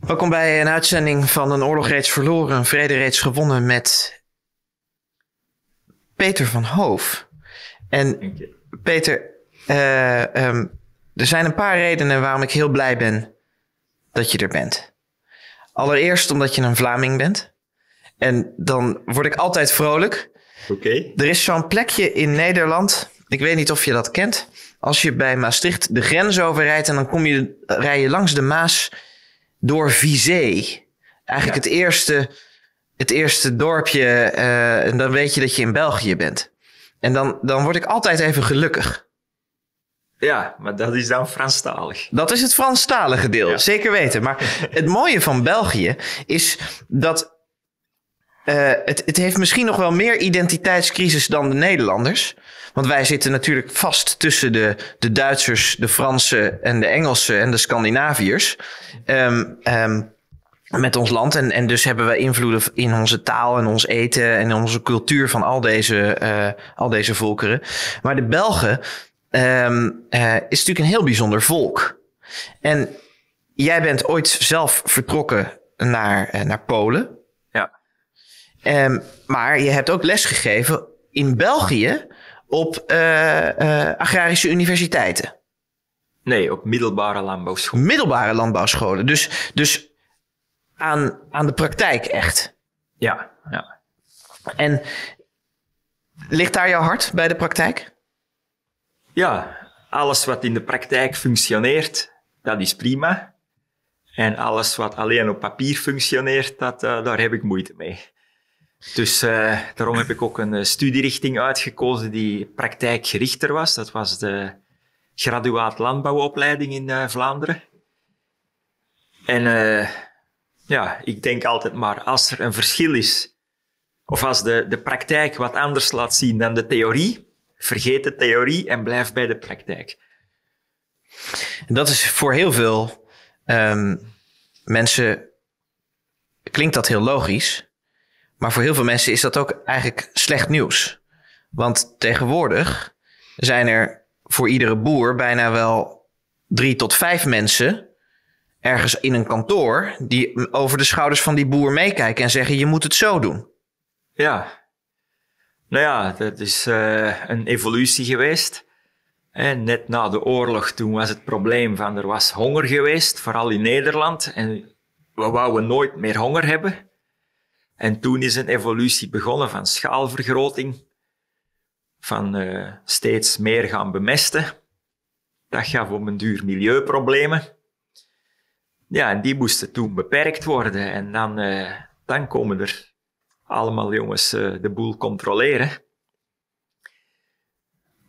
Welkom bij een uitzending van een oorlog reeds verloren, een vrede reeds gewonnen met Peter van Hoof. En Peter, eh, ehm, er zijn een paar redenen waarom ik heel blij ben dat je er bent. Allereerst omdat je een Vlaming bent. En dan word ik altijd vrolijk. Oké. Er is zo'n plekje in Nederland. Ik weet niet of je dat kent. Als je bij Maastricht de grens overrijdt en dan kom je, rij je langs de Maas door Vizé. Eigenlijk het, eerste, het eerste dorpje. Eh, en dan weet je dat je in België bent. En dan, dan word ik altijd even gelukkig. Ja, maar dat is dan Franstalig. Dat is het Franstalige deel, zeker weten. Maar het mooie van België is dat eh, het, het heeft misschien nog wel meer identiteitscrisis dan de Nederlanders. Want wij zitten natuurlijk vast tussen de, de Duitsers, de Fransen en de Engelsen en de Scandinaviërs. Ehm, ehm, met ons land. En, en dus hebben we invloeden in onze taal en ons eten en onze cultuur van al deze, eh, al deze volkeren. Maar de Belgen um, uh, is natuurlijk een heel bijzonder volk. En jij bent ooit zelf vertrokken naar, uh, naar Polen. Ja. Um, maar je hebt ook lesgegeven in België op eh, agrarische universiteiten. Nee, op middelbare landbouwscholen. Middelbare landbouwscholen. Dus, dus aan, aan de praktijk echt. Ja, ja. En ligt daar jouw hart bij de praktijk? Ja, alles wat in de praktijk functioneert, dat is prima. En alles wat alleen op papier functioneert, dat, eh, daar heb ik moeite mee. Dus eh, daarom heb ik ook een eh, studierichting uitgekozen die praktijkgerichter was. Dat was de graduaat landbouwopleiding in Vlaanderen. En ja, ik denk altijd maar, als er een verschil is, of als de, de praktijk wat anders laat zien dan de theorie, Vergeet de theorie en blijf bij de praktijk. dat is voor heel veel ehm, mensen klinkt dat heel logisch. Maar voor heel veel mensen is dat ook eigenlijk slecht nieuws. Want tegenwoordig zijn er voor iedere boer bijna wel drie tot vijf mensen ergens in een kantoor die over de schouders van die boer meekijken en zeggen: Je moet het zo doen. Ja. Nou ja, dat is eh, een evolutie geweest. net na de oorlog, toen was het probleem van er was honger geweest, vooral in Nederland. En we wouden nooit meer honger hebben. En toen is een evolutie begonnen van schaalvergroting, van eh, steeds meer gaan bemesten. Dat gaf op een duur milieuproblemen. Ja, en die moesten toen beperkt worden. En dan, eh, dan komen er allemaal jongens eh, de boel controleren.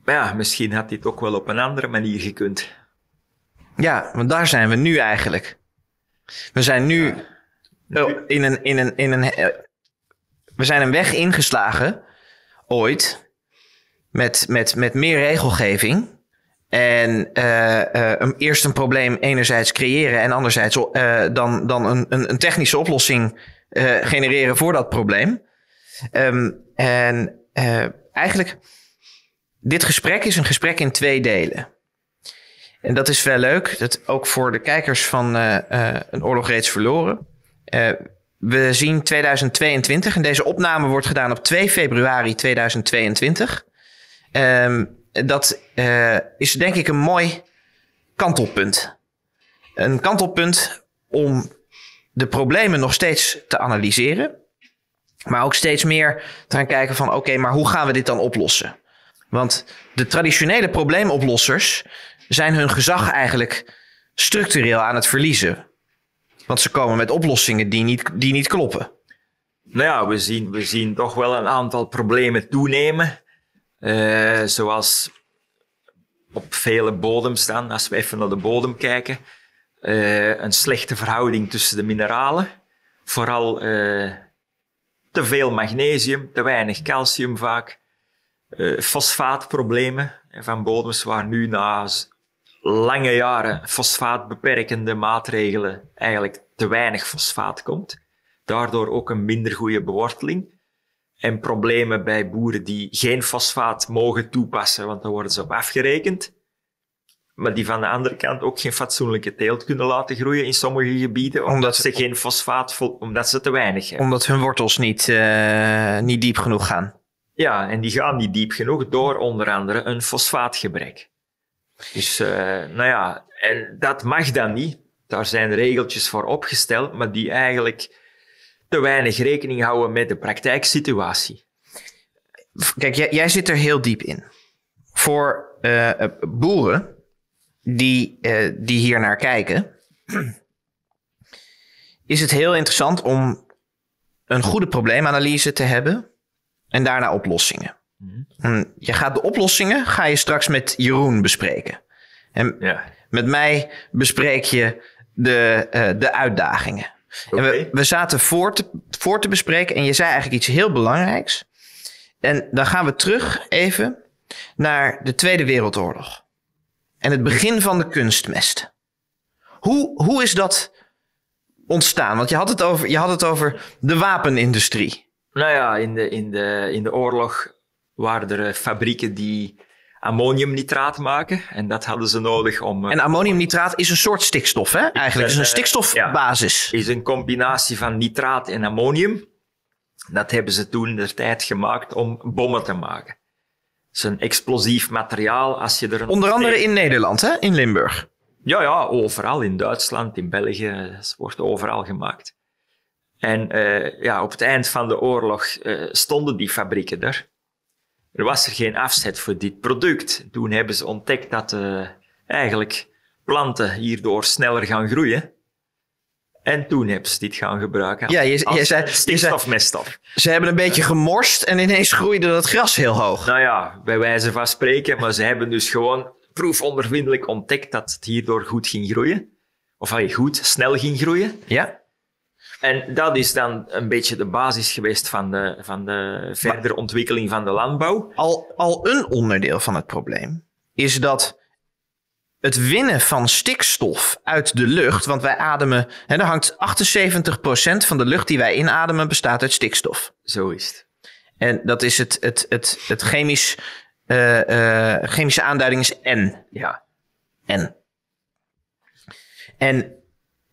Maar ja, misschien had dit ook wel op een andere manier gekund. Ja, want daar zijn we nu eigenlijk. We zijn nu, nou, in een, in een, in een, eh, we zijn een weg ingeslagen, ooit, met, met, met meer regelgeving. En eh, eerst een probleem enerzijds creëren en anderzijds dan, dan een, een, technische oplossing eh, genereren voor dat probleem. Ehm, en eh, eigenlijk, dit gesprek is een gesprek in twee delen. En dat is wel leuk, dat ook voor de kijkers van eh, Een Oorlog Reeds Verloren. we zien 2022 en deze opname wordt gedaan op 2 februari 2022. Ehm, dat is denk ik een mooi kantelpunt. Een kantelpunt om de problemen nog steeds te analyseren. Maar ook steeds meer te gaan kijken van oké, maar hoe gaan we dit dan oplossen? Want de traditionele probleemoplossers zijn hun gezag eigenlijk structureel aan het verliezen. Want ze komen met oplossingen die niet, die niet kloppen. Nou ja, we zien, we zien toch wel een aantal problemen toenemen. Eh, zoals op vele bodems staan. als we even naar de bodem kijken. Eh, een slechte verhouding tussen de mineralen. Vooral eh, te veel magnesium, te weinig calcium vaak. Eh, fosfaatproblemen van bodems waar nu na lange jaren fosfaatbeperkende maatregelen eigenlijk te weinig fosfaat komt. Daardoor ook een minder goede beworteling. En problemen bij boeren die geen fosfaat mogen toepassen, want dan worden ze op afgerekend maar die van de andere kant ook geen fatsoenlijke teelt kunnen laten groeien in sommige gebieden, omdat, ze geen fosfaat, omdat ze te weinig hebben. Omdat hun wortels niet, eh, niet diep genoeg gaan. Ja, en die gaan niet diep genoeg door onder andere een fosfaatgebrek. Dus, eh, nou ja, en dat mag dan niet. Daar zijn regeltjes voor opgesteld, maar die eigenlijk te weinig rekening houden met de praktijksituatie. Kijk, jij, jij zit er heel diep in. Voor eh, boeren die, eh, die hier naar kijken, is het heel interessant om een goede probleemanalyse te hebben en daarna oplossingen. Mhm. Je gaat de oplossingen ga je straks met Jeroen bespreken. En met mij bespreek je de, eh, de uitdagingen. En we, we zaten voor te, voor te bespreken en je zei eigenlijk iets heel belangrijks. En dan gaan we terug even naar de Tweede Wereldoorlog en het begin van de kunstmest. Hoe, hoe is dat ontstaan? Want je had, het over, je had het over de wapenindustrie. Nou ja, in de, in de, in de oorlog waren er eh, fabrieken die ammoniumnitraat maken. En dat hadden ze nodig om. Eh, en ammoniumnitraat is een soort stikstof, hè? Eigenlijk. is een stikstofbasis. Eh, is een combinatie van nitraat en ammonium. Dat hebben ze toen de tijd gemaakt om bommen te maken is een explosief materiaal. Als je er Onder andere in Nederland, hè? in Limburg. Ja, ja, overal. In Duitsland, in België. Het wordt overal gemaakt. En uh, ja, op het eind van de oorlog eh, stonden die fabrieken er. Er was er geen afzet voor dit product. Toen hebben ze ontdekt dat uh, eigenlijk planten hierdoor sneller gaan groeien en hebben ze dit gaan gebruiken. Ja, je, je zei, meststof. Ze hebben een beetje gemorst en ineens groeide dat gras heel hoog. Nou ja, bij wijze van spreken, maar ze hebben dus gewoon proefondervindelijk ontdekt dat het hierdoor goed ging groeien. Of hij goed, snel ging groeien. Ja. En dat is dan een beetje de basis geweest van de, van de verdere ontwikkeling van de landbouw. Al, al een onderdeel van het probleem is dat het winnen van stikstof uit de lucht, want wij ademen, en er hangt 78% van de lucht die wij inademen bestaat uit stikstof. Zo is het. En dat is het, het, het, het chemisch, uh, uh, chemische aanduiding is N. Ja. N. En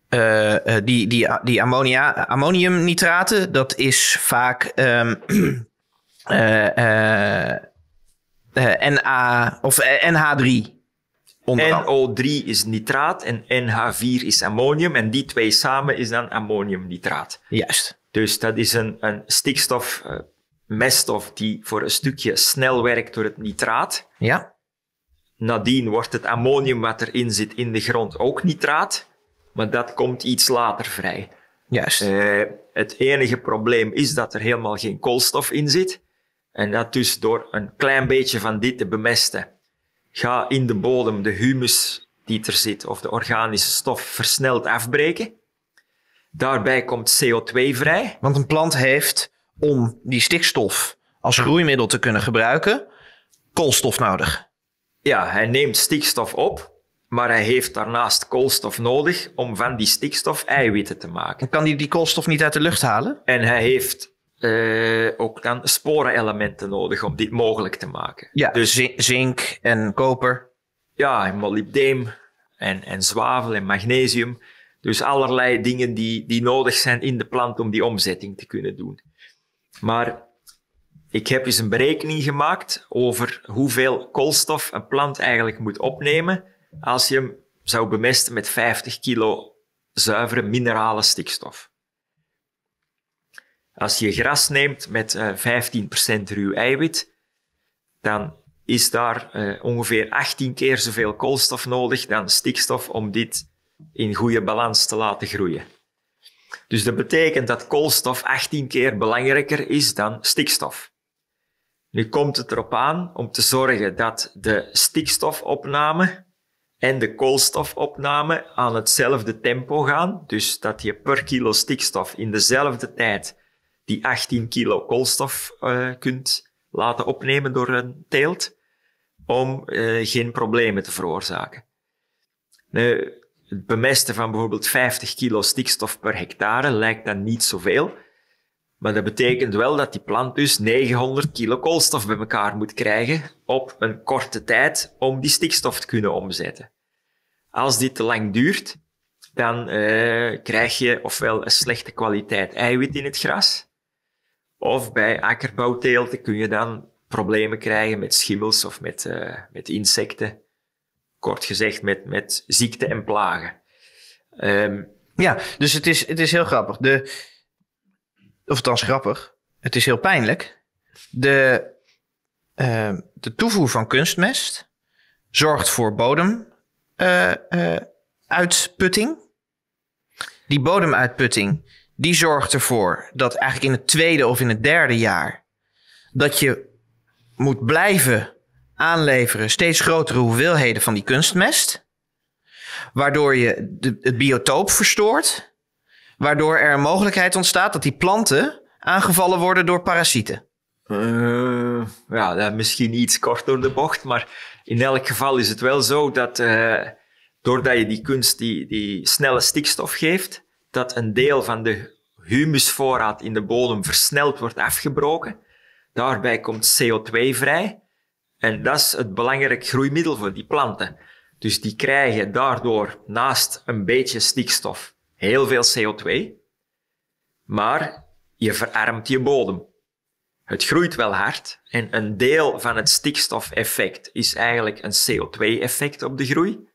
uh, die, die, die ammonia, ammoniumnitraten, dat is vaak um, ehm, NA of NH3. NO3 is nitraat en NH4 is ammonium. En die twee samen is dan ammoniumnitraat. Juist. Dus dat is een, een stikstofmeststof eh, die voor een stukje snel werkt door het nitraat. Ja. Nadien wordt het ammonium wat erin zit in de grond ook nitraat. Maar dat komt iets later vrij. Juist. Eh, het enige probleem is dat er helemaal geen koolstof in zit. En dat dus door een klein beetje van dit te bemesten ga in de bodem de humus die er zit of de organische stof versneld afbreken. Daarbij komt CO2 vrij. Want een plant heeft om die stikstof als groeimiddel te kunnen gebruiken, koolstof nodig. Ja, hij neemt stikstof op, maar hij heeft daarnaast koolstof nodig om van die stikstof eiwitten te maken. kan hij die koolstof niet uit de lucht halen? En hij heeft uh, ook dan elementen nodig om dit mogelijk te maken. Ja, dus zink en koper. Ja, en molybdeem en, en zwavel en magnesium. Dus allerlei dingen die, die nodig zijn in de plant om die omzetting te kunnen doen. Maar ik heb eens een berekening gemaakt over hoeveel koolstof een plant eigenlijk moet opnemen als je hem zou bemesten met 50 kilo zuivere minerale stikstof. Als je gras neemt met 15% eh, ruw eiwit, dan is daar eh, ongeveer 18 keer zoveel koolstof nodig dan stikstof om dit in goede balans te laten groeien. Dus dat betekent dat koolstof 18 keer belangrijker is dan stikstof. Nu komt het erop aan om te zorgen dat de stikstofopname en de koolstofopname aan hetzelfde tempo gaan. Dus dat je per kilo stikstof in dezelfde tijd die 18 kilo koolstof eh, kunt laten opnemen door een teelt om eh, geen problemen te veroorzaken. het bemesten van bijvoorbeeld 50 kilo stikstof per hectare lijkt dan niet zoveel, maar dat betekent wel dat die plant dus 900 kilo koolstof bij elkaar moet krijgen op een korte tijd om die stikstof te kunnen omzetten. Als dit te lang duurt, dan eh, krijg je ofwel een slechte kwaliteit eiwit in het gras, of bij akkerbouwteelten kun je dan problemen krijgen met schimmels of met, eh, met insecten. Kort gezegd, met, met ziekte en plagen. Ehm, ja, dus het is, het is heel grappig. De, of althans grappig. Het is heel pijnlijk. De, uh, de toevoer van kunstmest zorgt voor bodemuitputting. Eh, eh, die bodemuitputting die zorgt ervoor dat eigenlijk in het tweede of in het derde jaar dat je moet blijven aanleveren steeds grotere hoeveelheden van die kunstmest. Waardoor je de, het biotoop verstoort. Waardoor er een mogelijkheid ontstaat dat die planten aangevallen worden door parasieten. Uh, ja, misschien iets kort door de bocht, maar in elk geval is het wel zo dat eh, doordat je die kunst die, die snelle stikstof geeft, dat een deel van de humusvoorraad in de bodem versneld wordt afgebroken. Daarbij komt CO2 vrij. En dat is het belangrijk groeimiddel voor die planten. Dus die krijgen daardoor naast een beetje stikstof heel veel CO2. Maar je verarmt je bodem. Het groeit wel hard en een deel van het stikstofeffect is eigenlijk een CO2-effect op de groei.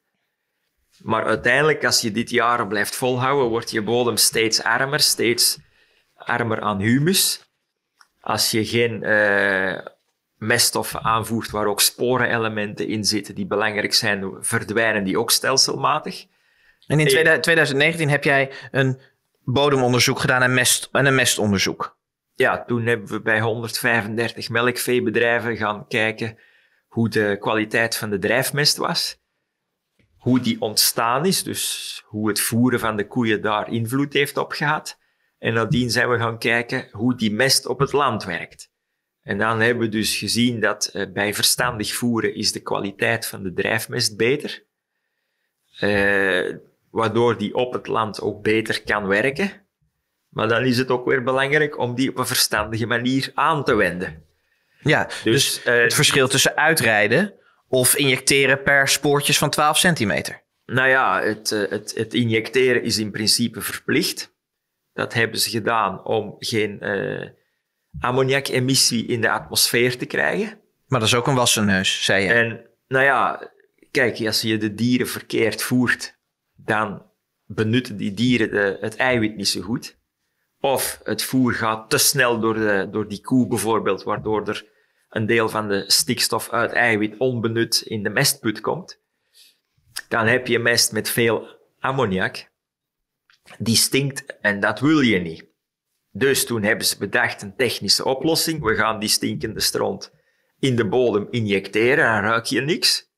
Maar uiteindelijk, als je dit jaren blijft volhouden, wordt je bodem steeds armer, steeds armer aan humus. Als je geen uh, eh, meststoffen aanvoert waar ook sporenelementen in zitten die belangrijk zijn, verdwijnen die ook stelselmatig. En in 2019 heb jij een bodemonderzoek gedaan en, mest, en een mestonderzoek. Ja, toen hebben we bij 135 melkveebedrijven gaan kijken hoe de kwaliteit van de drijfmest was hoe die ontstaan is, dus hoe het voeren van de koeien daar invloed heeft op gehad. En nadien zijn we gaan kijken hoe die mest op het land werkt. En dan hebben we dus gezien dat eh, bij verstandig voeren is de kwaliteit van de drijfmest beter. Uh, waardoor die op het land ook beter kan werken. Maar dan is het ook weer belangrijk om die op een verstandige manier aan te wenden. Ja, dus, dus eh, het verschil tussen uitrijden of injecteren per spoortjes van 12 centimeter? Nou ja, het, eh, het, het injecteren is in principe verplicht. Dat hebben ze gedaan om geen uh, ammoniakemissie in de atmosfeer te krijgen. Maar dat is ook een wassenneus, zei je. En nou ja, kijk, als je de dieren verkeerd voert, dan benutten die dieren de, het eiwit niet zo goed. Of het voer gaat te snel door, de, door die koe bijvoorbeeld, waardoor er een deel van de stikstof uit eiwit onbenut in de mestput komt, dan heb je mest met veel ammoniak. Die stinkt en dat wil je niet. Dus toen hebben ze bedacht een technische oplossing. We gaan die stinkende stroom in de bodem injecteren, dan ruik je niks.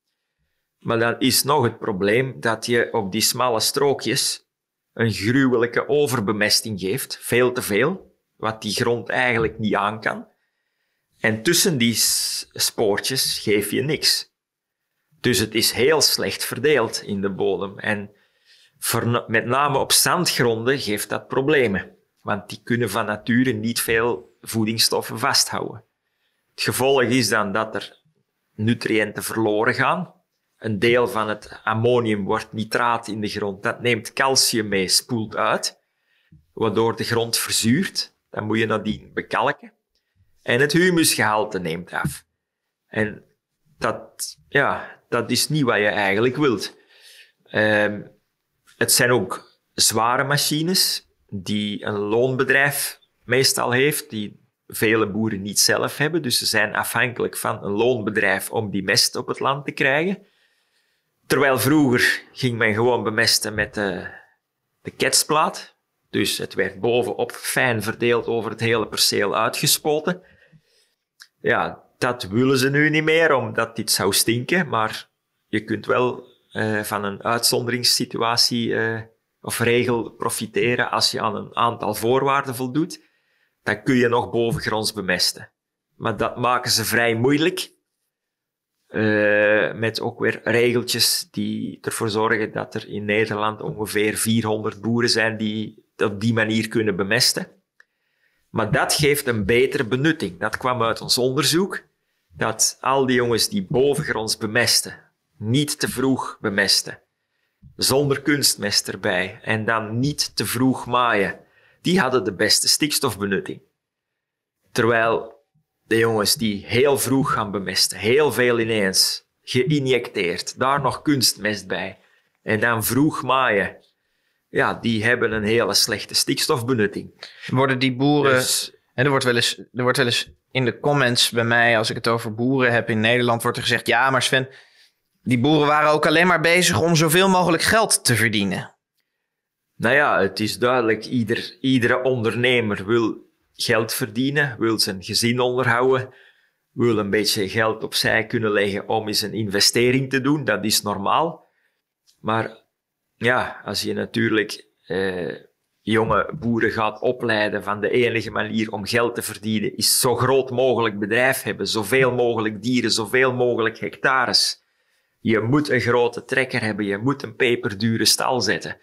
Maar dan is nog het probleem dat je op die smalle strookjes een gruwelijke overbemesting geeft, veel te veel, wat die grond eigenlijk niet aan kan. En tussen die spoortjes geef je niks. Dus het is heel slecht verdeeld in de bodem. En met name op zandgronden geeft dat problemen. Want die kunnen van nature niet veel voedingsstoffen vasthouden. Het gevolg is dan dat er nutriënten verloren gaan. Een deel van het ammonium wordt nitraat in de grond. Dat neemt calcium mee, spoelt uit, waardoor de grond verzuurt. Dan moet je nadien bekalken. En het humusgehalte neemt af. En dat, ja, dat is niet wat je eigenlijk wilt. Ehm, het zijn ook zware machines die een loonbedrijf meestal heeft, die vele boeren niet zelf hebben. Dus ze zijn afhankelijk van een loonbedrijf om die mest op het land te krijgen. Terwijl vroeger ging men gewoon bemesten met de, de ketsplaat. Dus het werd bovenop fijn verdeeld over het hele perceel uitgespoten ja, dat willen ze nu niet meer, omdat dit zou stinken. Maar je kunt wel eh, van een uitzonderingssituatie eh, of regel profiteren als je aan een aantal voorwaarden voldoet. Dan kun je nog bovengronds bemesten. Maar dat maken ze vrij moeilijk. Eh, met ook weer regeltjes die ervoor zorgen dat er in Nederland ongeveer 400 boeren zijn die op die manier kunnen bemesten. Maar dat geeft een betere benutting. Dat kwam uit ons onderzoek, dat al die jongens die bovengronds bemesten, niet te vroeg bemesten, zonder kunstmest erbij en dan niet te vroeg maaien, die hadden de beste stikstofbenutting. Terwijl de jongens die heel vroeg gaan bemesten, heel veel ineens, geïnjecteerd, daar nog kunstmest bij en dan vroeg maaien, ja, die hebben een hele slechte stikstofbenutting. Worden die boeren... Dus- er wordt, wel eens, er wordt wel eens in de comments bij mij, als ik het over boeren heb in Nederland, wordt er gezegd: ja, maar Sven, die boeren waren ook alleen maar bezig om zoveel mogelijk geld te verdienen. Nou ja, het is duidelijk, ieder, iedere ondernemer wil geld verdienen, wil zijn gezin onderhouden, wil een beetje geld opzij kunnen leggen om eens een investering te doen, dat is normaal. Maar ja, als je natuurlijk eh, jonge boeren gaat opleiden van de enige manier om geld te verdienen is zo groot mogelijk bedrijf hebben, zoveel mogelijk dieren, zoveel mogelijk hectares. Je moet een grote trekker hebben, je moet een peperdure stal zetten.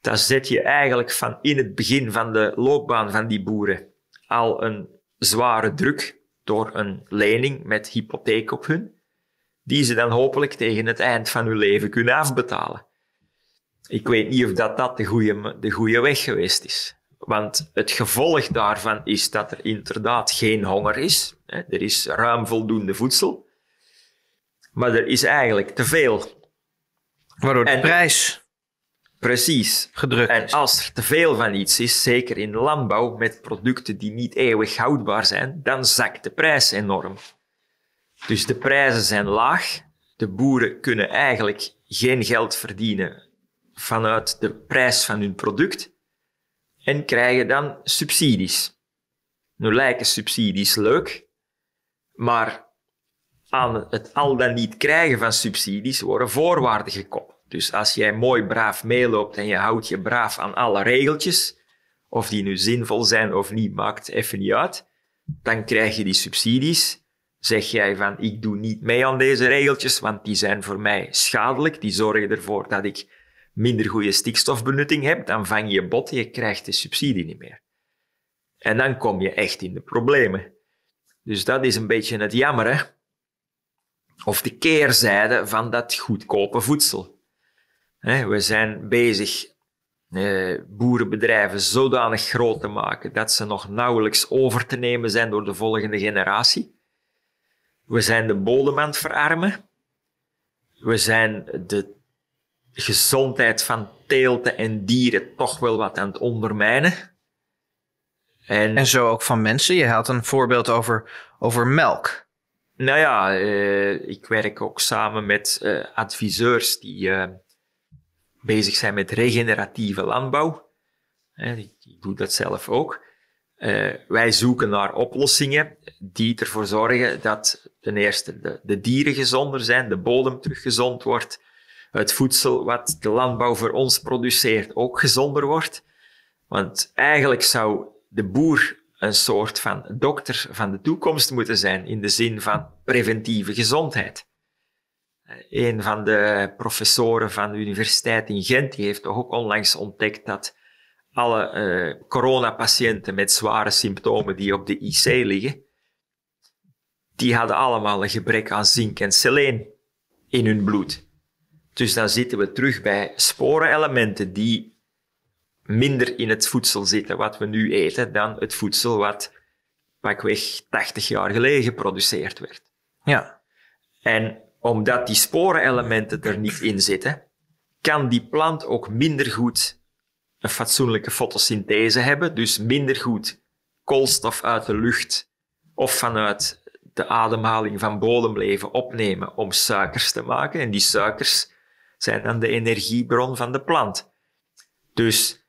Dan zet je eigenlijk van in het begin van de loopbaan van die boeren al een zware druk door een lening met hypotheek op hun, die ze dan hopelijk tegen het eind van hun leven kunnen afbetalen. Ik weet niet of dat, dat de, goede, de goede weg geweest is. Want het gevolg daarvan is dat er inderdaad geen honger is. Er is ruim voldoende voedsel. Maar er is eigenlijk te veel. Waardoor de en, prijs precies. gedrukt en En als er te veel van iets is, zeker in landbouw met producten die niet eeuwig houdbaar zijn, dan zakt de prijs enorm. Dus de prijzen zijn laag. De boeren kunnen eigenlijk geen geld verdienen vanuit de prijs van hun product en krijgen dan subsidies. Nu lijken subsidies leuk, maar aan het al dan niet krijgen van subsidies worden voorwaarden gekoppeld. Dus als jij mooi braaf meeloopt en je houdt je braaf aan alle regeltjes, of die nu zinvol zijn of niet, maakt even niet uit, dan krijg je die subsidies. Zeg jij van ik doe niet mee aan deze regeltjes, want die zijn voor mij schadelijk, die zorgen ervoor dat ik minder goede stikstofbenutting hebt, dan vang je bot, je krijgt de subsidie niet meer. En dan kom je echt in de problemen. Dus dat is een beetje het jammer, Of de keerzijde van dat goedkope voedsel. We zijn bezig eh, boerenbedrijven zodanig groot te maken dat ze nog nauwelijks over te nemen zijn door de volgende generatie. We zijn de bodem aan het verarmen. We zijn de gezondheid van teelten en dieren toch wel wat aan het ondermijnen. En, en zo ook van mensen. Je had een voorbeeld over, over melk. Nou ja, eh, ik werk ook samen met eh, adviseurs die eh, bezig zijn met regeneratieve landbouw. ik, doe dat zelf ook. wij zoeken naar oplossingen die ervoor zorgen dat ten eerste de, de dieren gezonder zijn, de bodem teruggezond wordt, het voedsel wat de landbouw voor ons produceert ook gezonder wordt. Want eigenlijk zou de boer een soort van dokter van de toekomst moeten zijn in de zin van preventieve gezondheid. Een van de professoren van de universiteit in Gent die heeft toch ook onlangs ontdekt dat alle uh, coronapatiënten met zware symptomen die op de IC liggen, die hadden allemaal een gebrek aan zink en seleen in hun bloed. Dus dan zitten we terug bij sporenelementen die minder in het voedsel zitten wat we nu eten dan het voedsel wat pakweg 80 jaar geleden geproduceerd werd. Ja. En omdat die sporenelementen er niet in zitten, kan die plant ook minder goed een fatsoenlijke fotosynthese hebben, dus minder goed koolstof uit de lucht of vanuit de ademhaling van bodemleven opnemen om suikers te maken. En die suikers zijn dan de energiebron van de plant. Dus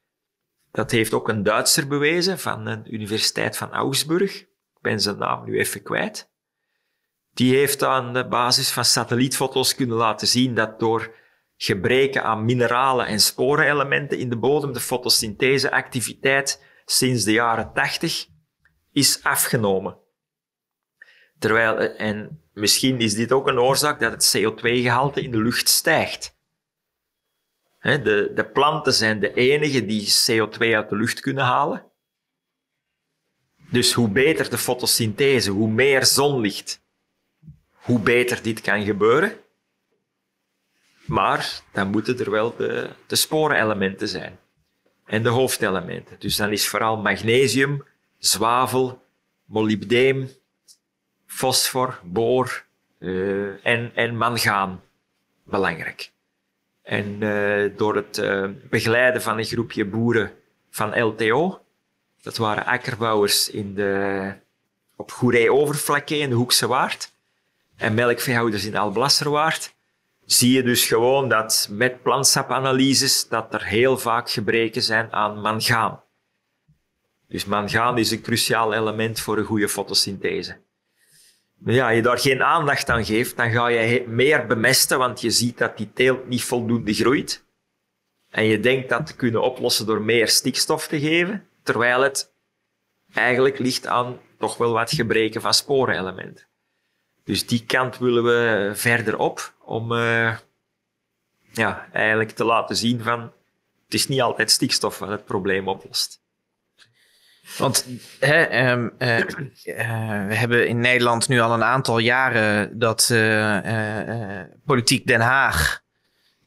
dat heeft ook een Duitser bewezen van de Universiteit van Augsburg. Ik ben zijn naam nu even kwijt. Die heeft aan de basis van satellietfoto's kunnen laten zien dat door gebreken aan mineralen en sporenelementen in de bodem de fotosyntheseactiviteit sinds de jaren 80 is afgenomen. Terwijl, en misschien is dit ook een oorzaak dat het CO2-gehalte in de lucht stijgt de, de planten zijn de enige die CO2 uit de lucht kunnen halen. Dus hoe beter de fotosynthese, hoe meer zonlicht, hoe beter dit kan gebeuren. Maar dan moeten er wel de, de sporenelementen zijn en de hoofdelementen. Dus dan is vooral magnesium, zwavel, molybdeem, fosfor, boor uh, en, en mangaan belangrijk. En eh, door het eh, begeleiden van een groepje boeren van LTO, dat waren akkerbouwers in de, op Goeree-Overflakke in de Hoekse Waard en melkveehouders in Alblasserwaard, zie je dus gewoon dat met plantsapanalyse's dat er heel vaak gebreken zijn aan mangaan. Dus mangaan is een cruciaal element voor een goede fotosynthese ja, je daar geen aandacht aan geeft, dan ga je meer bemesten, want je ziet dat die teelt niet voldoende groeit. En je denkt dat te kunnen oplossen door meer stikstof te geven, terwijl het eigenlijk ligt aan toch wel wat gebreken van sporenelementen. Dus die kant willen we verder op om eh, ja, eigenlijk te laten zien van het is niet altijd stikstof wat het probleem oplost. Want hè, ehm, eh, eh, we hebben in Nederland nu al een aantal jaren dat eh, politiek Den Haag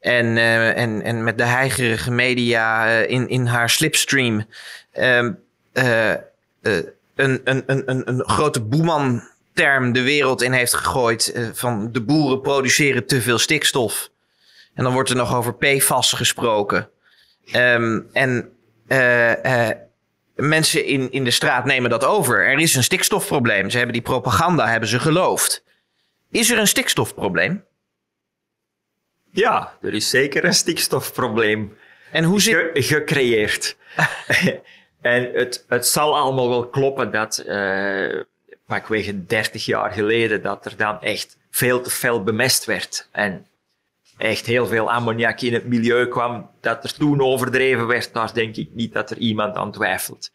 en, en, en met de heigerige media in, in haar slipstream ehm, een, een, een, een, grote boeman-term de wereld in heeft gegooid van de boeren produceren te veel stikstof. En dan wordt er nog over PFAS gesproken. Ehm, en mensen in, in de straat nemen dat over. Er is een stikstofprobleem. Ze hebben die propaganda hebben ze geloofd. Is er een stikstofprobleem? Ja, er is zeker een stikstofprobleem. En hoe zit... Ge gecreëerd. en het, het zal allemaal wel kloppen dat uh, pakweg 30 jaar geleden dat er dan echt veel te fel bemest werd. En echt heel veel ammoniak in het milieu kwam, dat er toen overdreven werd, daar denk ik niet dat er iemand aan twijfelt.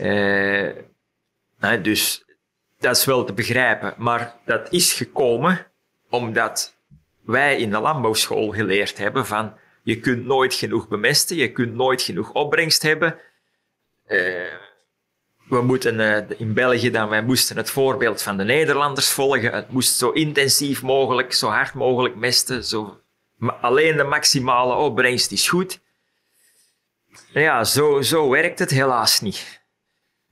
Uh, nou, dus dat is wel te begrijpen. Maar dat is gekomen omdat wij in de landbouwschool geleerd hebben van je kunt nooit genoeg bemesten, je kunt nooit genoeg opbrengst hebben. Eh, we moeten eh, in België dan, wij moesten het voorbeeld van de Nederlanders volgen. Het moest zo intensief mogelijk, zo hard mogelijk mesten. Zo, alleen de maximale opbrengst is goed. Ja, zo, zo werkt het helaas niet.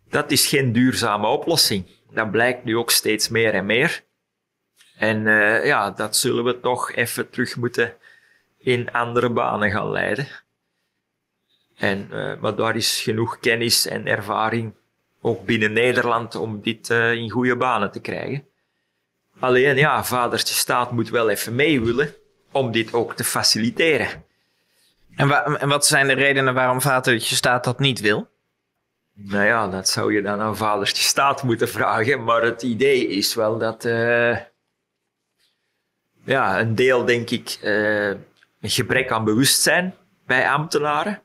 Dat is geen duurzame oplossing. Dat blijkt nu ook steeds meer en meer. En eh, ja, dat zullen we toch even terug moeten in andere banen gaan leiden. En, eh, maar daar is genoeg kennis en ervaring ook binnen Nederland, om dit eh, in goede banen te krijgen. Alleen ja, vadertje staat moet wel even mee willen om dit ook te faciliteren. En, en wat zijn de redenen waarom vadertje staat dat niet wil? Nou ja, dat zou je dan aan vadertje staat moeten vragen. Maar het idee is wel dat eh, ja, een deel, denk ik, eh, een gebrek aan bewustzijn bij ambtenaren.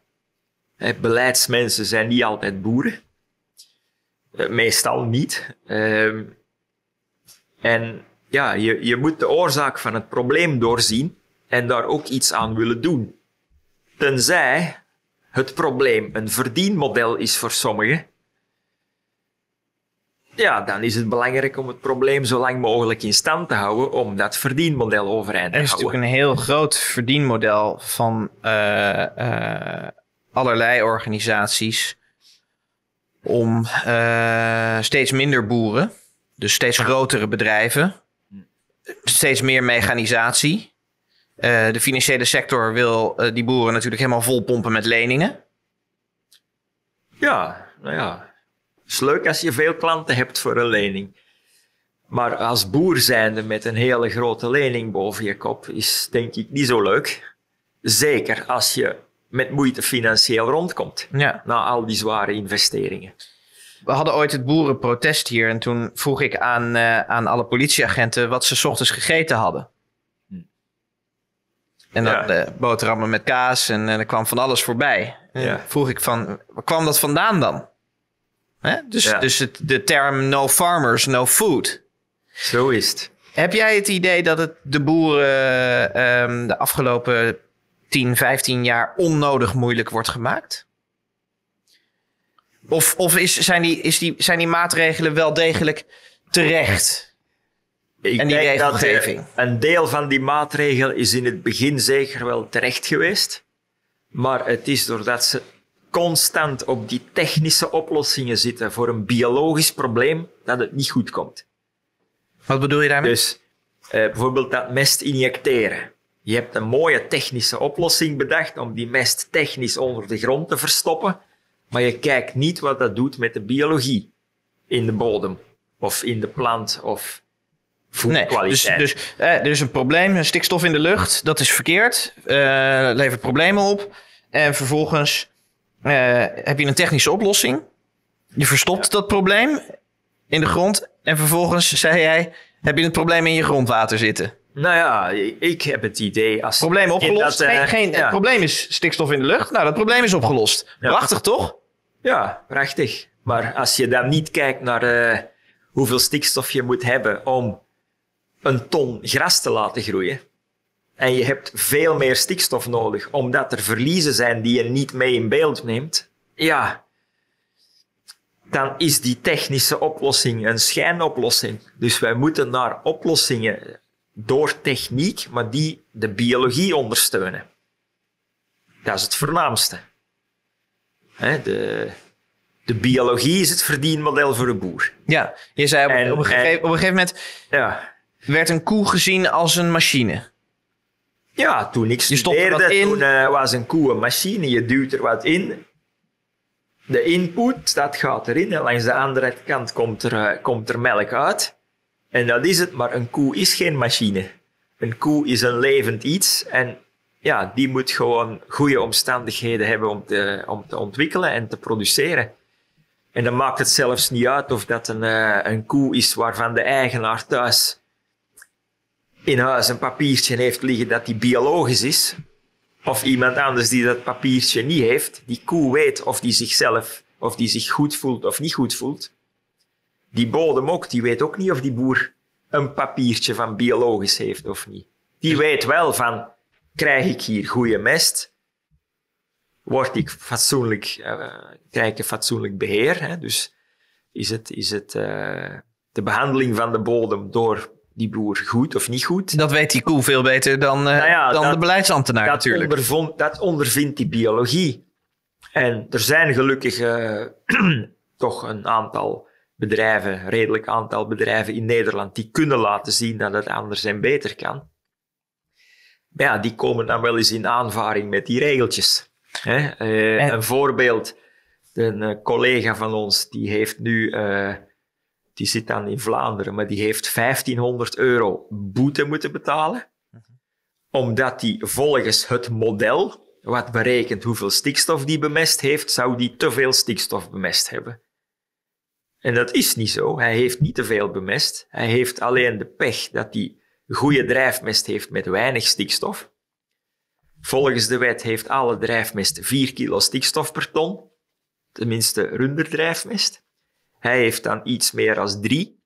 Beleidsmensen zijn niet altijd boeren. Eh, meestal niet. Ehm, en ja, je, je moet de oorzaak van het probleem doorzien en daar ook iets aan willen doen. Tenzij het probleem een verdienmodel is voor sommigen, ja, dan is het belangrijk om het probleem zo lang mogelijk in stand te houden om dat verdienmodel overeind te houden. Er is natuurlijk een heel groot verdienmodel van eh, eh, allerlei organisaties om eh, steeds minder boeren, dus steeds grotere bedrijven, steeds meer mechanisatie. Eh, de financiële sector wil eh, die boeren natuurlijk helemaal vol pompen met leningen. Ja, nou ja. Het is leuk als je veel klanten hebt voor een lening. Maar als boer zijnde met een hele grote lening boven je kop is denk ik niet zo leuk. Zeker als je met moeite financieel rondkomt. Ja. Na al die zware investeringen. We hadden ooit het boerenprotest hier en toen vroeg ik aan, eh, aan alle politieagenten wat ze s ochtends gegeten hadden. En dan ja. Eh, boterhammen met kaas en, eh, er kwam van alles voorbij. Ja. Vroeg ik van, waar kwam dat vandaan dan? Hè? Dus, dus het, de term no farmers, no food. Zo is het. Heb jij het idee dat het de boeren ehm, de afgelopen 10, 15 jaar onnodig moeilijk wordt gemaakt? Of, of is, zijn, die, is die, zijn die maatregelen wel degelijk terecht? Ik die denk regelgeving? Dat een deel van die maatregel is in het begin zeker wel terecht geweest. Maar het is doordat ze constant op die technische oplossingen zitten voor een biologisch probleem, dat het niet goed komt. Wat bedoel je daarmee? Dus eh, bijvoorbeeld dat mest injecteren. Je hebt een mooie technische oplossing bedacht om die mest technisch onder de grond te verstoppen, maar je kijkt niet wat dat doet met de biologie in de bodem of in de plant of voedselkwaliteit. Nee, dus, dus eh, er is een probleem, een stikstof in de lucht, dat is verkeerd, eh, levert problemen op en vervolgens eh, heb je een technische oplossing. Je verstopt dat probleem in de grond en vervolgens zei jij, heb je het probleem in je grondwater zitten. Nou ja, ik heb het idee als... Probleem opgelost. Dat, eh, geen, probleem is stikstof in de lucht. Nou, dat probleem is opgelost. Prachtig, toch? Ja, prachtig. Maar als je dan niet kijkt naar eh, hoeveel stikstof je moet hebben om een ton gras te laten groeien. En je hebt veel meer stikstof nodig, omdat er verliezen zijn die je niet mee in beeld neemt. Ja, dan is die technische oplossing een schijnoplossing. Dus wij moeten naar oplossingen door techniek, maar die de biologie ondersteunen. Dat is het voornaamste. de, de biologie is het verdienmodel voor de boer. Ja, je zei op, een, gegeven, op een, gegeven, moment ja. werd een koe gezien als een machine. Ja, toen ik studeerde, toen eh, was een koe een machine. Je duwt er wat in. De input, dat gaat erin. En langs de andere kant komt er, eh, komt er melk uit. En dat is het, maar een koe is geen machine. Een koe is een levend iets en ja, die moet gewoon goede omstandigheden hebben om te, om te ontwikkelen en te produceren. En dan maakt het zelfs niet uit of dat een, eh, een koe is waarvan de eigenaar thuis in huis een papiertje heeft liggen dat die biologisch is. Of iemand anders die dat papiertje niet heeft. Die koe weet of die zichzelf, of die zich goed voelt of niet goed voelt die bodem ook, die weet ook niet of die boer een papiertje van biologisch heeft of niet. Die dus- weet wel van, krijg ik hier goede mest? Word ik fatsoenlijk, eh, krijg ik een fatsoenlijk beheer? Hè? Dus is het, is het eh, de behandeling van de bodem door die boer goed of niet goed? Dat weet die koe veel beter dan, eh, nou dan de beleidsambtenaar natuurlijk. dat ondervindt die biologie. En er zijn gelukkig toch een aantal bedrijven, redelijk aantal bedrijven in Nederland, die kunnen laten zien dat het anders en beter kan. ja, die komen dan wel eens in aanvaring met die regeltjes. Hè? Eh, een voorbeeld, een eh, collega van ons, die heeft nu, eh, die zit dan in Vlaanderen, maar die heeft 1500 euro boete moeten betalen, mhm. omdat die volgens het model, wat berekent hoeveel stikstof die bemest heeft, zou die te veel stikstof bemest hebben. En dat is niet zo. Hij heeft niet te veel bemest. Hij heeft alleen de pech dat hij goede drijfmest heeft met weinig stikstof. Volgens de wet heeft alle drijfmest 4 kilo stikstof per ton. Tenminste, runderdrijfmest. Hij heeft dan iets meer als 3.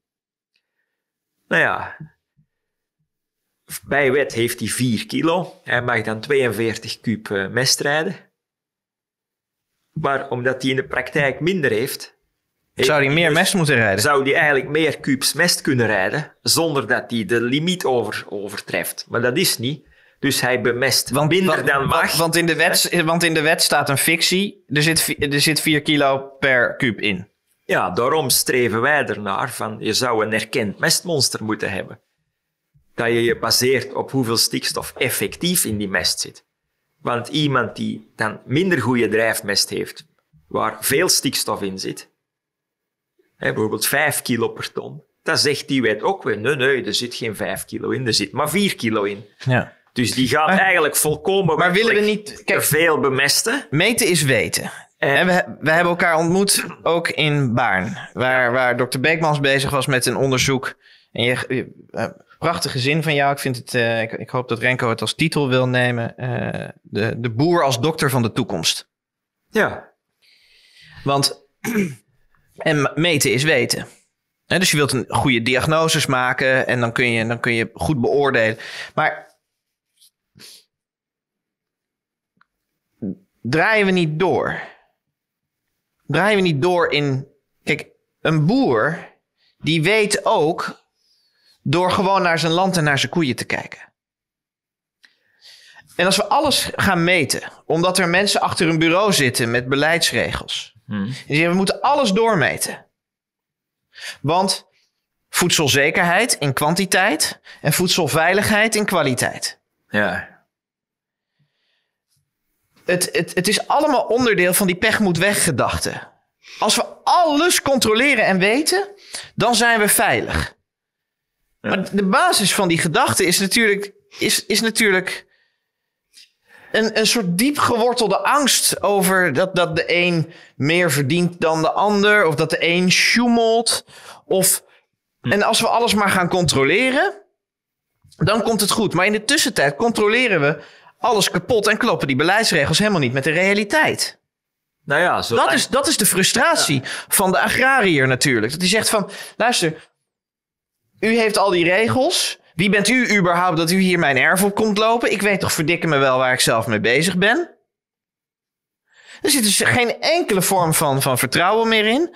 Nou ja, bij wet heeft hij 4 kilo. Hij mag dan 42 kuub eh, mest rijden. Maar omdat hij in de praktijk minder heeft, zou hij meer dus mest moeten rijden? Zou hij eigenlijk meer kubus mest kunnen rijden zonder dat hij de limiet over, overtreft. Maar dat is niet. Dus hij bemest want, minder dan mag. Want in, de wet, want in de wet staat een fictie. Er zit, er zit 4 kilo per kub in. Ja, daarom streven wij ernaar van je zou een erkend mestmonster moeten hebben. Dat je je baseert op hoeveel stikstof effectief in die mest zit. Want iemand die dan minder goede drijfmest heeft, waar veel stikstof in zit, bijvoorbeeld 5 kilo per ton. Dan zegt die wet ook weer, nee, nee, er zit geen 5 kilo in, er zit maar 4 kilo in. Ja. Dus die gaat eigenlijk volkomen maar willen we niet, kijk, veel bemesten. Meten is weten. Eh. En, we, we, hebben elkaar ontmoet ook in Baarn, waar, waar dokter Beekmans bezig was met een onderzoek. En je, eh, prachtige zin van jou. Ik, vind het, eh, ik, hoop dat Renko het als titel wil nemen. de, de boer als dokter van de toekomst. Ja. Want en meten is weten. dus je wilt een goede diagnose maken en dan kun je, dan kun je goed beoordelen. Maar draaien we niet door? Draaien we niet door in. Kijk, een boer die weet ook door gewoon naar zijn land en naar zijn koeien te kijken. En als we alles gaan meten, omdat er mensen achter een bureau zitten met beleidsregels, Hmm. we moeten alles doormeten. Want voedselzekerheid in kwantiteit en voedselveiligheid in kwaliteit. Ja. Het, het, het is allemaal onderdeel van die pech moet weg gedachte. Als we alles controleren en weten, dan zijn we veilig. Maar de basis van die gedachte is natuurlijk, is, is natuurlijk een, een soort diep gewortelde angst over dat, dat de een meer verdient dan de ander. Of dat de een sjoemelt. Of, hm. en als we alles maar gaan controleren, dan komt het goed. Maar in de tussentijd controleren we alles kapot en kloppen die beleidsregels helemaal niet met de realiteit. Nou ja, zo dat, is, dat is de frustratie van de agrariër natuurlijk. Dat hij zegt van, luister, u heeft al die regels. Wie bent u überhaupt dat u hier mijn erf op komt lopen? Ik weet toch verdikken me wel waar ik zelf mee bezig ben? Er zit dus geen enkele vorm van, van vertrouwen meer in.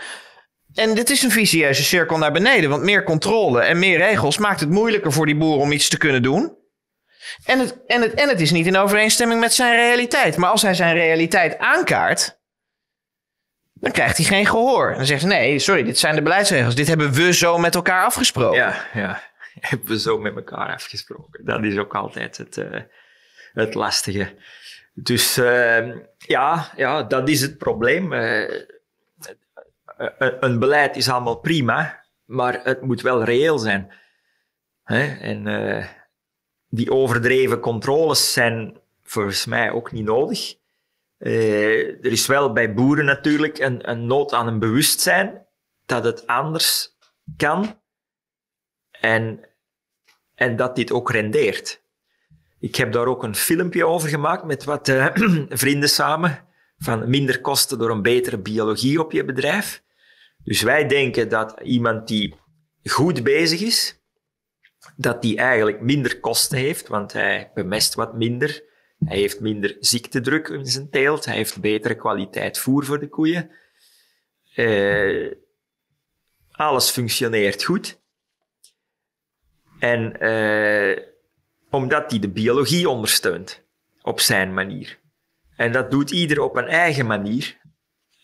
En dit is een vicieuze cirkel naar beneden, want meer controle en meer regels maakt het moeilijker voor die boer om iets te kunnen doen. En het, en, het, en het is niet in overeenstemming met zijn realiteit. Maar als hij zijn realiteit aankaart, dan krijgt hij geen gehoor. dan zegt hij, nee, sorry, dit zijn de beleidsregels. Dit hebben we zo met elkaar afgesproken. Ja, ja. hebben we zo met elkaar afgesproken. Dat is ook altijd het, eh, het lastige. Dus ehm, ja, ja, dat is het probleem. Eh, eh, een beleid is allemaal prima, maar het moet wel reëel zijn. Hè? En die overdreven controles zijn volgens mij ook niet nodig. er is wel bij boeren natuurlijk een, een nood aan een bewustzijn dat het anders kan. En, en dat dit ook rendeert. Ik heb daar ook een filmpje over gemaakt met wat eh, vrienden samen. Van minder kosten door een betere biologie op je bedrijf. Dus wij denken dat iemand die goed bezig is, dat die eigenlijk minder kosten heeft, want hij bemest wat minder. Hij heeft minder ziektedruk in zijn teelt. Hij heeft betere kwaliteit voer voor de koeien. Eh, alles functioneert goed. En uh, omdat hij de biologie ondersteunt op zijn manier. En dat doet ieder op een eigen manier.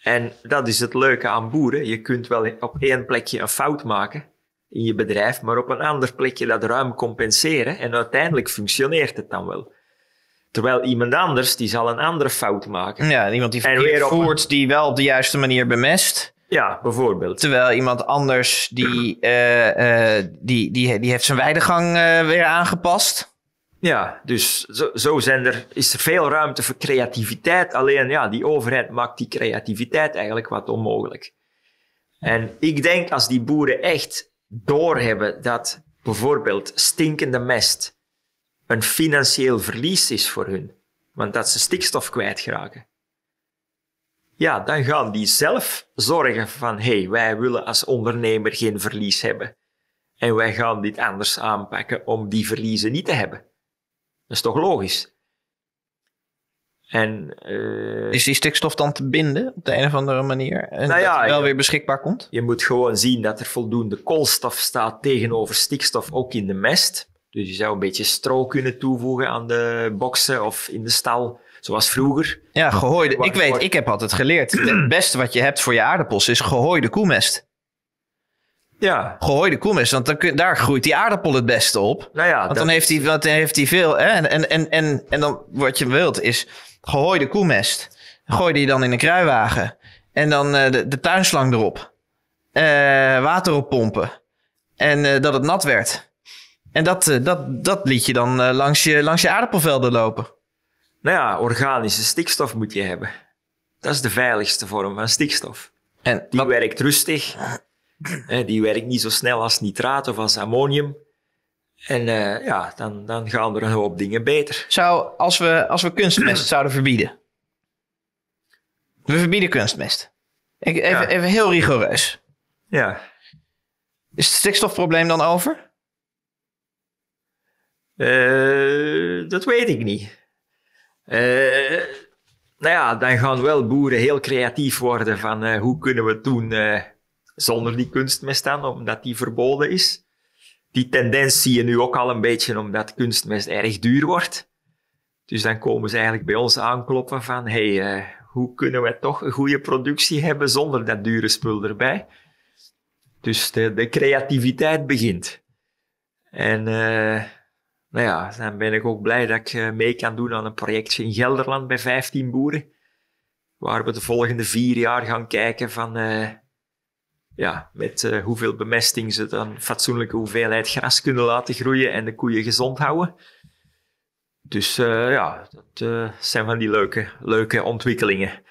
En dat is het leuke aan boeren. Je kunt wel op één plekje een fout maken in je bedrijf, maar op een ander plekje dat ruim compenseren. En uiteindelijk functioneert het dan wel. Terwijl iemand anders, die zal een andere fout maken. Ja, iemand die verkeerd voert, een... die wel op de juiste manier bemest. Ja, bijvoorbeeld. Terwijl iemand anders die, uh, uh, die, die, die heeft zijn weidegang uh, weer aangepast. Ja, dus zo, zo zijn er, is er veel ruimte voor creativiteit. Alleen ja, die overheid maakt die creativiteit eigenlijk wat onmogelijk. En ik denk als die boeren echt doorhebben dat bijvoorbeeld stinkende mest een financieel verlies is voor hun, want dat ze stikstof kwijtraken ja, dan gaan die zelf zorgen van hey, wij willen als ondernemer geen verlies hebben. En wij gaan dit anders aanpakken om die verliezen niet te hebben. Dat is toch logisch? En, eh, is die stikstof dan te binden op de een of andere manier? En nou dat het wel weer beschikbaar komt? Je moet gewoon zien dat er voldoende koolstof staat tegenover stikstof, ook in de mest. Dus je zou een beetje stro kunnen toevoegen aan de boksen of in de stal Zoals vroeger. Ja, gehooide. Ik weet, ik heb altijd geleerd. Het beste wat je hebt voor je aardappels is gehooide koemest. Ja. Gehooide koemest, want dan kun, daar groeit die aardappel het beste op. Nou ja, want dan, heeft hij, dan heeft hij veel. Hè? En, en, en, en, dan wat je wilt is gehooide koemest. Gooi die dan in een kruiwagen. En dan eh, de, tuinslang erop. Uh, water op pompen. En eh, dat het nat werd. En dat, dat, dat liet je dan langs, je, langs je aardappelvelden lopen. Nou ja, organische stikstof moet je hebben. Dat is de veiligste vorm van stikstof. En die werkt rustig. die werkt niet zo snel als nitraat of als ammonium. En eh, ja, dan, dan gaan er een hoop dingen beter. Zou, als we, als we kunstmest zouden verbieden. We verbieden kunstmest. even, even heel rigoureus. Ja. Is het stikstofprobleem dan over? Eh, dat weet ik niet. Eh, nou ja, dan gaan wel boeren heel creatief worden van eh, hoe kunnen we doen eh, zonder die kunstmest omdat die verboden is. Die tendens zie je nu ook al een beetje omdat kunstmest erg duur wordt. Dus dan komen ze eigenlijk bij ons aankloppen van, hey, hoe kunnen we toch een goede productie hebben zonder dat dure spul erbij? Dus de, creativiteit begint. En uh, nou ja, dan ben ik ook blij dat ik eh, mee kan doen aan een projectje in Gelderland bij 15 boeren. Waar we de volgende vier jaar gaan kijken van eh, ja, met eh, hoeveel bemesting ze dan fatsoenlijke hoeveelheid gras kunnen laten groeien en de koeien gezond houden. Dus ja, dat zijn van die leuke, leuke ontwikkelingen.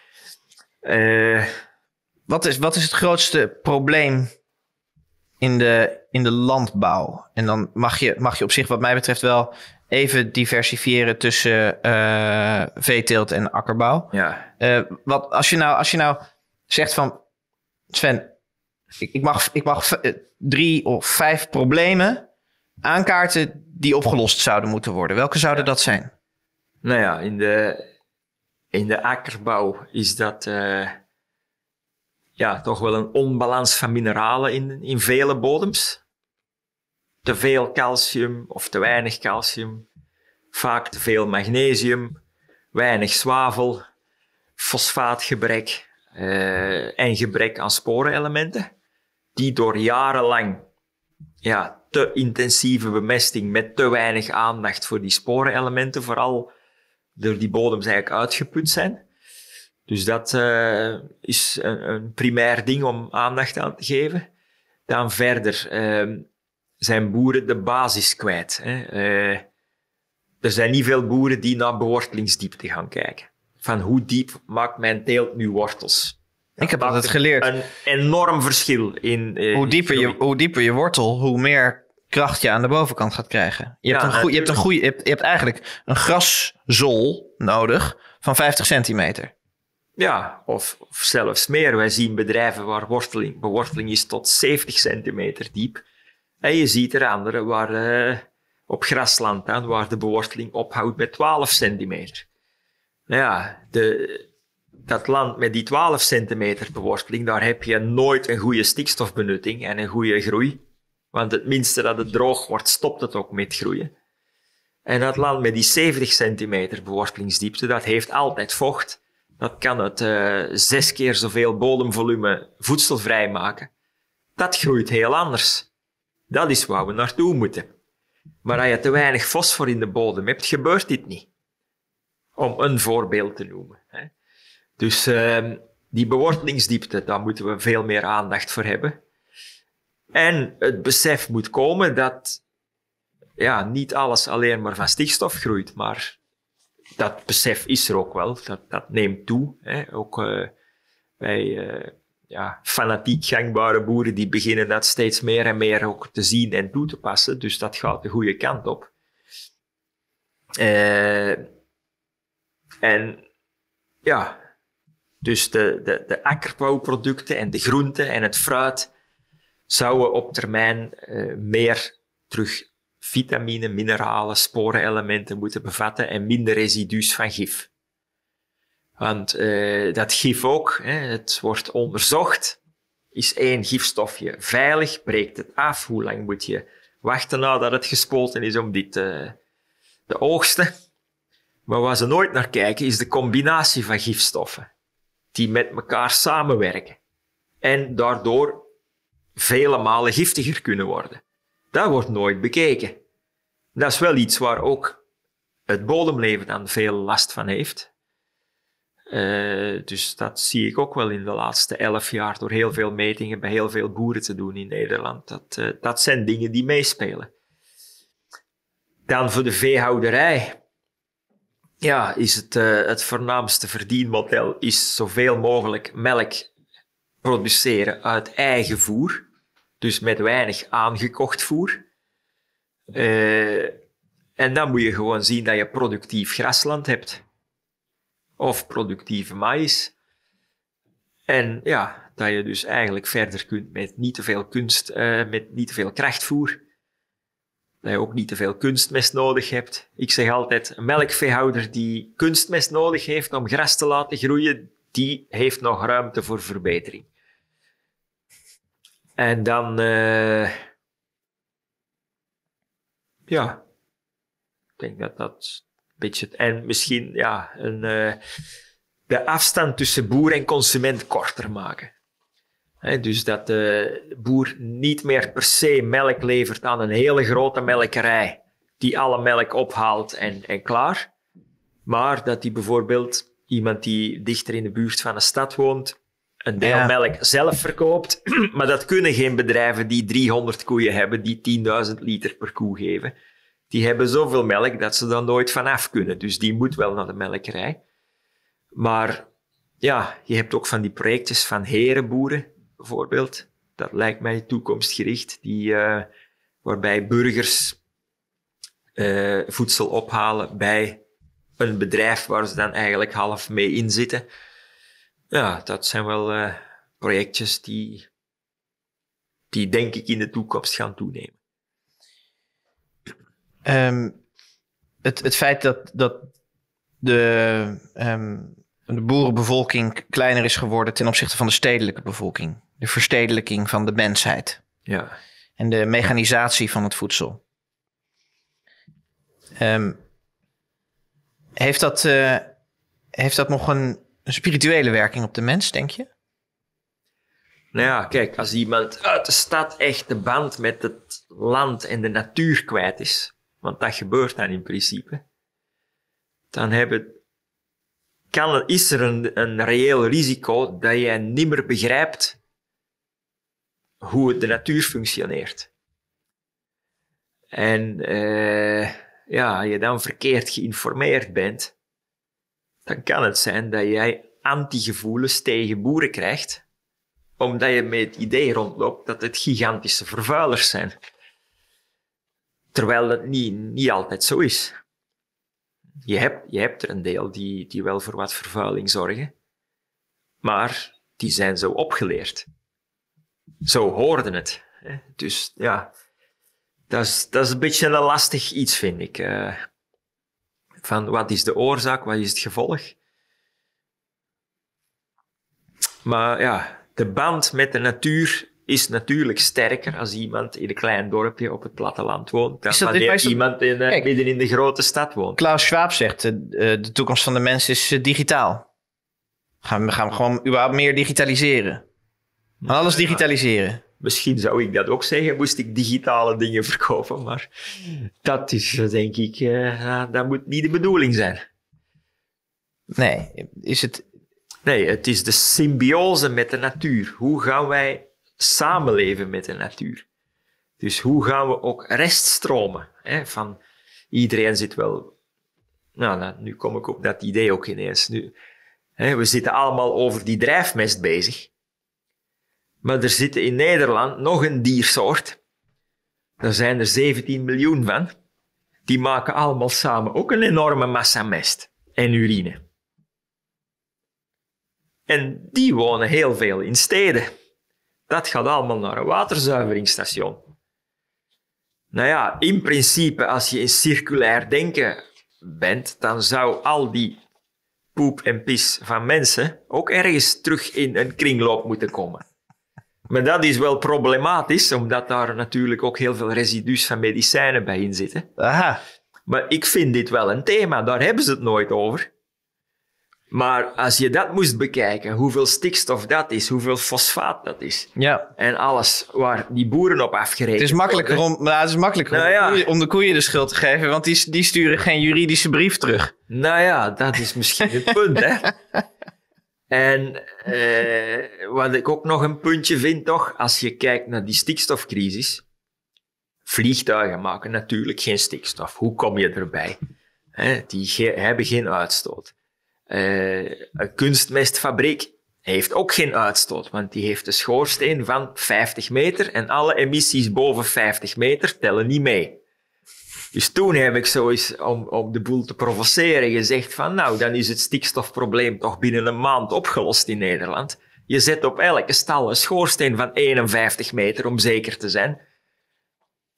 wat, is, wat is het grootste probleem in de, in de landbouw. En dan mag je, mag je op zich, wat mij betreft, wel even diversifiëren tussen uh, veeteelt en akkerbouw. Ja. Eh, wat, als, je nou, als je nou zegt van Sven, ik, mag, ik mag eh, drie of vijf problemen aankaarten die opgelost zouden moeten worden. Welke zouden dat zijn? Nou ja, in de, in de akkerbouw is dat ja, toch wel een onbalans van mineralen in, in vele bodems. Te veel calcium of te weinig calcium. Vaak te veel magnesium, weinig zwavel, fosfaatgebrek eh, en gebrek aan sporenelementen. Die door jarenlang ja, te intensieve bemesting met te weinig aandacht voor die sporenelementen, vooral door die bodems eigenlijk uitgeput zijn dus dat eh, is een, primair ding om aandacht aan te geven. Dan verder ehm, zijn boeren de basis kwijt. Hè. Eh, er zijn niet veel boeren die naar bewortelingsdiepte gaan kijken. Van hoe diep maakt mijn teelt nu wortels? Ik heb altijd geleerd. Een enorm verschil in. Eh, hoe, dieper je, hoe dieper je wortel, hoe meer kracht je aan de bovenkant gaat krijgen. Je, hebt, een goeie, je hebt, een goeie, je, hebt, je hebt eigenlijk een graszol nodig van 50 centimeter. Ja, of, zelfs meer. Wij zien bedrijven waar worteling, beworteling is tot 70 centimeter diep. En je ziet er andere waar, uh, op grasland aan waar de beworteling ophoudt bij 12 centimeter. Nou ja, de, dat land met die 12 centimeter beworteling daar heb je nooit een goede stikstofbenutting en een goede groei. Want het minste dat het droog wordt, stopt het ook met groeien. En dat land met die 70 centimeter bewortelingsdiepte, dat heeft altijd vocht dat kan het eh, zes keer zoveel bodemvolume voedsel maken. Dat groeit heel anders. Dat is waar we naartoe moeten. Maar als je te weinig fosfor in de bodem hebt, gebeurt dit niet. Om een voorbeeld te noemen. Hè. Dus ehm, die bewortelingsdiepte, daar moeten we veel meer aandacht voor hebben. En het besef moet komen dat ja, niet alles alleen maar van stikstof groeit, maar dat besef is er ook wel. Dat, dat neemt toe. Hè. Ook uh, eh, bij eh, ja, fanatiek gangbare boeren die beginnen dat steeds meer en meer ook te zien en toe te passen. Dus dat gaat de goede kant op. Eh, en ja, dus de, de, de akkerbouwproducten en de groenten en het fruit zouden op termijn meer terug vitamine, mineralen, sporenelementen moeten bevatten en minder residu's van gif. Want eh, dat gif ook, hè, het wordt onderzocht. Is één gifstofje veilig? Breekt het af? Hoe lang moet je wachten nadat het gespoten is om dit eh, te oogsten? Maar waar ze nooit naar kijken is de combinatie van gifstoffen die met elkaar samenwerken en daardoor vele malen giftiger kunnen worden. Dat wordt nooit bekeken. Dat is wel iets waar ook het bodemleven dan veel last van heeft. Eh, dus dat zie ik ook wel in de laatste elf jaar door heel veel metingen bij heel veel boeren te doen in Nederland. Dat, eh, dat zijn dingen die meespelen. Dan voor de veehouderij. Ja, is het, eh, het voornaamste verdienmodel is zoveel mogelijk melk produceren uit eigen voer. Dus met weinig aangekocht voer. Eh, en dan moet je gewoon zien dat je productief grasland hebt. Of productieve maïs. En ja, dat je dus eigenlijk verder kunt met niet te veel kunst, eh, met niet te veel krachtvoer. Dat je ook niet te veel kunstmest nodig hebt. Ik zeg altijd, een melkveehouder die kunstmest nodig heeft om gras te laten groeien, die heeft nog ruimte voor verbetering. En dan... Uh, ja, ik denk dat dat een beetje... En misschien ja, een, eh, de afstand tussen boer en consument korter maken. dus dat de boer niet meer per se melk levert aan een hele grote melkerij die alle melk ophaalt en, en klaar. Maar dat die bijvoorbeeld iemand die dichter in de buurt van een stad woont, een deel melk zelf verkoopt. Maar dat kunnen geen bedrijven die 300 koeien hebben, die 10.000 liter per koe geven. Die hebben zoveel melk dat ze dan nooit vanaf kunnen. Dus die moet wel naar de melkerij. Maar ja, je hebt ook van die projectjes van herenboeren, bijvoorbeeld. Dat lijkt mij toekomstgericht. Die, uh, waarbij burgers eh, voedsel ophalen bij een bedrijf waar ze dan eigenlijk half mee in zitten. Ja, dat zijn wel eh, projectjes die, die denk ik in de toekomst gaan toenemen. Ehm, het, het feit dat, dat de, ehm, de boerenbevolking kleiner is geworden ten opzichte van de stedelijke bevolking. De verstedelijking van de mensheid. Ja. En de mechanisatie van het voedsel. Um, heeft, dat, eh, heeft dat nog een een spirituele werking op de mens, denk je? Nou ja, kijk, als iemand uit de stad echt de band met het land en de natuur kwijt is, want dat gebeurt dan in principe, dan hebben, kan, is er een, een reëel risico dat jij niet meer begrijpt hoe de natuur functioneert. En eh, ja, je dan verkeerd geïnformeerd bent, dan kan het zijn dat jij antigevoelens tegen boeren krijgt, omdat je met het idee rondloopt dat het gigantische vervuilers zijn. Terwijl dat niet, niet altijd zo is. Je hebt, je hebt er een deel die, die wel voor wat vervuiling zorgen, maar die zijn zo opgeleerd. Zo hoorden het. Dus ja, dat is, dat is een beetje een lastig iets, vind ik. Eh, van wat is de oorzaak, wat is het gevolg. Maar ja, de band met de natuur is natuurlijk sterker als iemand in een klein dorpje op het platteland woont dan wanneer iemand in, eh, midden in de grote stad woont. Klaus Schwab zegt, eh, eh, de toekomst van de mens is digitaal. Gaan we gaan gewoon überhaupt meer digitaliseren. alles digitaliseren. Misschien zou ik dat ook zeggen, moest ik digitale dingen verkopen, maar dat is eh, denk ik, eh, dat moet niet de bedoeling zijn. Nee, is het. Nee, het is de symbiose met de natuur. Hoe gaan wij samenleven met de natuur? Dus hoe gaan we ook reststromen? Hè? Van iedereen zit wel. Nou, nou, nu kom ik op dat idee ook ineens. Nu, hè, we zitten allemaal over die drijfmest bezig. Maar er zitten in Nederland nog een diersoort. Daar zijn er 17 miljoen van. Die maken allemaal samen ook een enorme massa mest en urine. En die wonen heel veel in steden. Dat gaat allemaal naar een waterzuiveringsstation. Nou ja, in principe, als je in circulair denken bent, dan zou al die poep en pis van mensen ook ergens terug in een kringloop moeten komen. Maar dat is wel problematisch, omdat daar natuurlijk ook heel veel residu's van medicijnen bij in zitten. Aha. Maar ik vind dit wel een thema, daar hebben ze het nooit over. Maar als je dat moest bekijken, hoeveel stikstof dat is, hoeveel fosfaat dat is. Ja. En alles waar die boeren op afgerekend Het is makkelijker, om, nou, het is makkelijker nou om, de koeien, de schuld te geven, want die, die sturen geen juridische brief terug. Nou ja, dat is misschien het punt, hè. En eh, wat ik ook nog een puntje vind, toch, als je kijkt naar die stikstofcrisis. Vliegtuigen maken natuurlijk geen stikstof. Hoe kom je erbij? die hebben geen uitstoot. Eh, een kunstmestfabriek heeft ook geen uitstoot, want die heeft een schoorsteen van 50 meter en alle emissies boven 50 meter tellen niet mee. Dus toen heb ik zoiets, om, om de boel te provoceren, gezegd van nou, dan is het stikstofprobleem toch binnen een maand opgelost in Nederland. Je zet op elke stal een schoorsteen van 51 meter om zeker te zijn.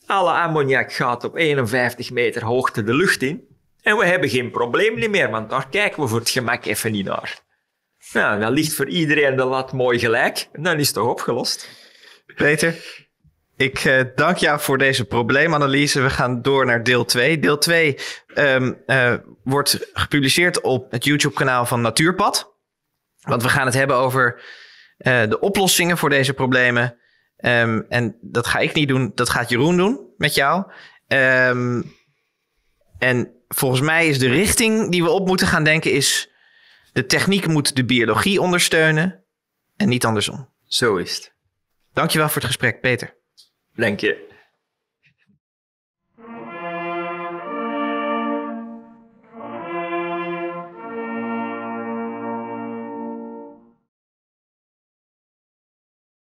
Alle ammoniak gaat op 51 meter hoogte de lucht in. En we hebben geen probleem meer, want daar kijken we voor het gemak even niet naar. Nou, dan ligt voor iedereen de lat mooi gelijk. En dan is het toch opgelost. Peter, ik eh, dank jou voor deze probleemanalyse. We gaan door naar deel 2. Deel 2 ehm, eh, wordt gepubliceerd op het YouTube-kanaal van Natuurpad. Want we gaan het hebben over eh, de oplossingen voor deze problemen. Ehm, en dat ga ik niet doen, dat gaat Jeroen doen met jou. Ehm, en volgens mij is de richting die we op moeten gaan denken is... de techniek moet de biologie ondersteunen en niet andersom. Zo is het. Dankjewel voor het gesprek, Peter. Dank je,